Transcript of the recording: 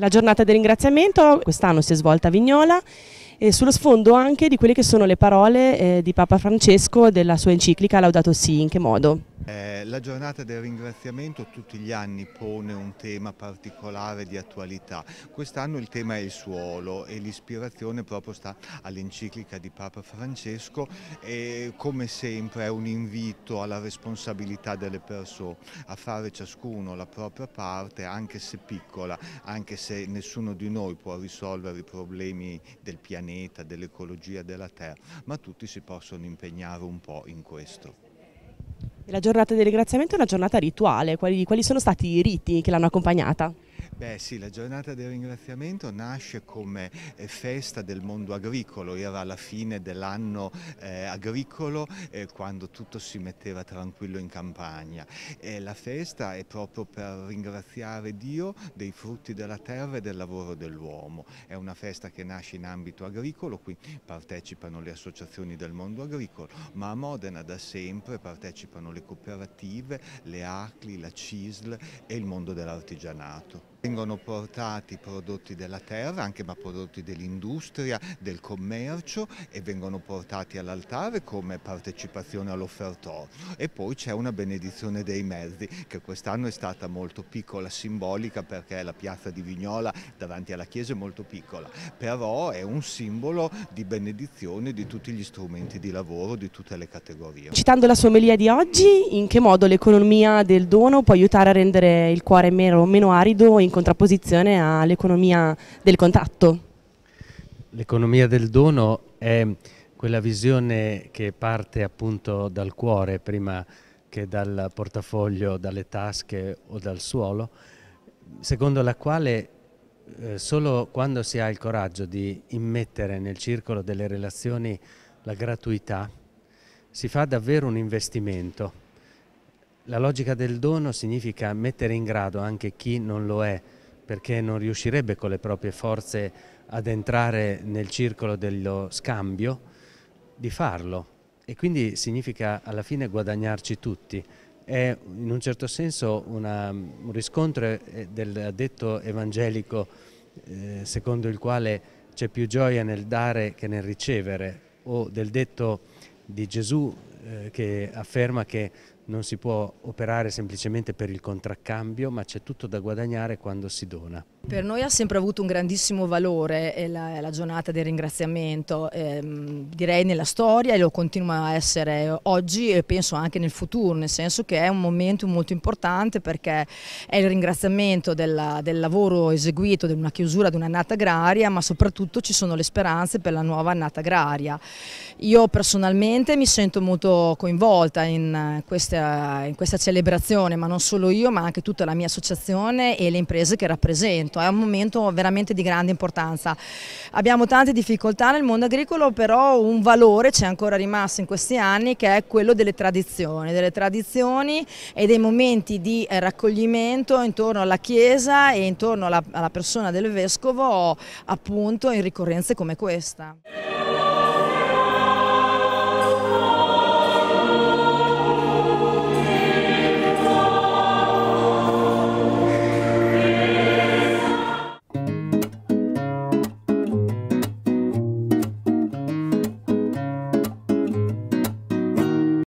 La giornata del ringraziamento quest'anno si è svolta a Vignola e sullo sfondo anche di quelle che sono le parole eh, di Papa Francesco e della sua enciclica Laudato Si, in che modo? Eh, la giornata del ringraziamento tutti gli anni pone un tema particolare di attualità. Quest'anno il tema è il suolo e l'ispirazione proprio sta all'enciclica di Papa Francesco e come sempre è un invito alla responsabilità delle persone, a fare ciascuno la propria parte anche se piccola, anche se nessuno di noi può risolvere i problemi del pianeta pianeta, dell'ecologia della Terra, ma tutti si possono impegnare un po' in questo. La giornata del ringraziamento è una giornata rituale, quali, quali sono stati i riti che l'hanno accompagnata? Beh sì, la giornata del ringraziamento nasce come eh, festa del mondo agricolo, era la fine dell'anno eh, agricolo eh, quando tutto si metteva tranquillo in campagna. E la festa è proprio per ringraziare Dio dei frutti della terra e del lavoro dell'uomo. È una festa che nasce in ambito agricolo, qui partecipano le associazioni del mondo agricolo, ma a Modena da sempre partecipano le cooperative, le ACLI, la CISL e il mondo dell'artigianato vengono portati prodotti della terra, anche ma prodotti dell'industria, del commercio e vengono portati all'altare come partecipazione all'offertorio. E poi c'è una benedizione dei mezzi che quest'anno è stata molto piccola, simbolica perché la piazza di Vignola davanti alla chiesa è molto piccola, però è un simbolo di benedizione di tutti gli strumenti di lavoro di tutte le categorie. Citando la somelia di oggi, in che modo l'economia del dono può aiutare a rendere il cuore meno, meno arido e contrapposizione all'economia del contratto. L'economia del dono è quella visione che parte appunto dal cuore prima che dal portafoglio, dalle tasche o dal suolo, secondo la quale eh, solo quando si ha il coraggio di immettere nel circolo delle relazioni la gratuità si fa davvero un investimento la logica del dono significa mettere in grado anche chi non lo è, perché non riuscirebbe con le proprie forze ad entrare nel circolo dello scambio, di farlo. E quindi significa alla fine guadagnarci tutti. È in un certo senso una, un riscontro eh, del detto evangelico eh, secondo il quale c'è più gioia nel dare che nel ricevere, o del detto di Gesù eh, che afferma che non si può operare semplicemente per il contraccambio, ma c'è tutto da guadagnare quando si dona. Per noi ha sempre avuto un grandissimo valore eh, la, la giornata del ringraziamento, ehm, direi nella storia e lo continua a essere oggi e penso anche nel futuro, nel senso che è un momento molto importante perché è il ringraziamento della, del lavoro eseguito, di una chiusura di un'annata agraria, ma soprattutto ci sono le speranze per la nuova annata agraria. Io personalmente mi sento molto coinvolta in eh, questa, in questa, celebrazione, ma non solo io, ma anche tutta la mia associazione e le imprese che rappresento. È un momento veramente di grande importanza. Abbiamo tante difficoltà nel mondo agricolo, però un valore c'è ancora rimasto in questi anni che è quello delle tradizioni, delle tradizioni e dei momenti di eh, raccoglimento intorno alla Chiesa e intorno alla, alla persona del Vescovo appunto in ricorrenze come questa.